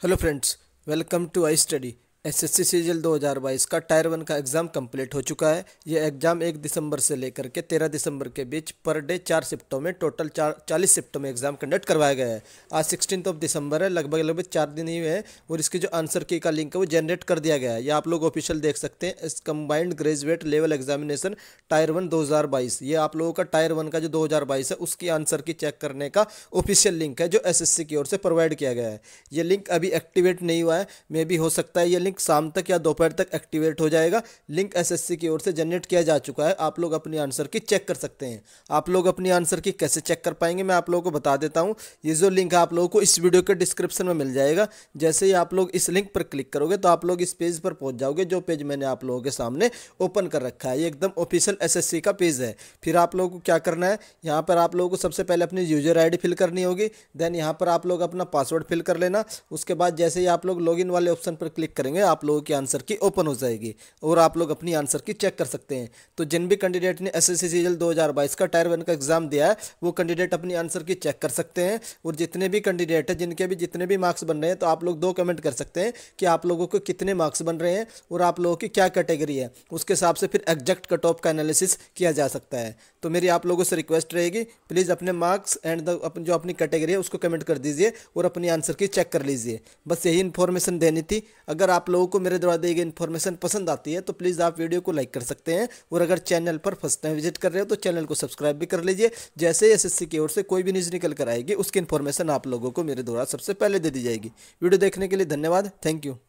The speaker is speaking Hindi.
Hello friends, welcome to iStudy. SSC CGL 2022 का टायर वन का एग्ज़ाम कंप्लीट हो चुका है यह एग्ज़ाम एक दिसंबर से लेकर के तेरह दिसंबर के बीच पर डे चार शिफ्टों में टोटल चार चालीस शिफ्टों में एग्ज़ाम कंडक्ट करवाया गया है आज सिक्सटीन ऑफ दिसंबर है लगभग लगभग चार दिन ही है और इसकी जो आंसर की का लिंक है वो जनरेट कर दिया गया है यह आप लोग ऑफिशियल देख सकते हैं इस combined graduate level examination tier one दो ये आप लोगों का टायर वन का जो दो है उसकी आंसर की चेक करने का ऑफिशियल लिंक है जो एस की ओर से प्रोवाइड किया गया है ये लिंक अभी एक्टिवेट नहीं हुआ है मे भी हो सकता है ये लिंक लिंक शाम तक या दोपहर तक एक्टिवेट हो जाएगा लिंक एसएससी की ओर से जनरेट किया जा चुका है आप लोग अपनी आंसर की चेक कर सकते हैं आप लोग अपनी आंसर की कैसे चेक कर पाएंगे मैं आप लोगों को बता देता हूँ ये जो लिंक आप लोगों को इस वीडियो के डिस्क्रिप्शन में मिल जाएगा जैसे ही आप लोग इस लिंक पर क्लिक करोगे तो आप लोग इस पेज पर पहुँच जाओगे जो पेज मैंने आप लोगों के सामने ओपन कर रखा है ये एकदम ऑफिशियल एस का पेज है फिर आप लोगों को क्या करना है यहाँ पर आप लोगों को सबसे पहले अपनी यूजर आई फिल करनी होगी देन यहाँ पर आप लोग अपना पासवर्ड फिल कर लेना उसके बाद जैसे ही आप लोग लॉग वाले ऑप्शन पर क्लिक करेंगे करेंगे आप लोगों की आंसर की ओपन हो जाएगी और आप लोग अपनी आंसर की चेक कर सकते हैं तो जिन भी कैंडिडेट ने एस एस सी का टायर वन का एग्ज़ाम दिया है वो कैंडिडेट अपनी आंसर की चेक कर सकते हैं और जितने भी कैंडिडेट हैं जिनके भी जितने भी मार्क्स बन रहे हैं तो आप लोग दो कमेंट कर सकते हैं कि आप लोगों को कितने मार्क्स बन रहे हैं और आप लोगों की क्या कैटेगरी है उसके हिसाब से फिर एग्जैक्ट कट ऑफ का एनालिसिस किया जा सकता है तो मेरी आप लोगों से रिक्वेस्ट रहेगी प्लीज़ अपने मार्क्स एंड द अपन जो अपनी कैटेगरी है उसको कमेंट कर दीजिए और अपनी आंसर की चेक कर लीजिए बस यही इन्फॉर्मेशन देनी थी अगर आप आप लोगों को मेरे द्वारा दी गई इन्फॉर्मेशन पसंद आती है तो प्लीज़ आप वीडियो को लाइक कर सकते हैं और अगर चैनल पर फर्स्ट टाइम विजिट कर रहे हो तो चैनल को सब्सक्राइब भी कर लीजिए जैसे एस की ओर से कोई भी न्यूज़ निकल कर आएगी उसकी इन्फॉर्मेशन आप लोगों को मेरे द्वारा सबसे पहले दे दी जाएगी वीडियो देखने के लिए धन्यवाद थैंक यू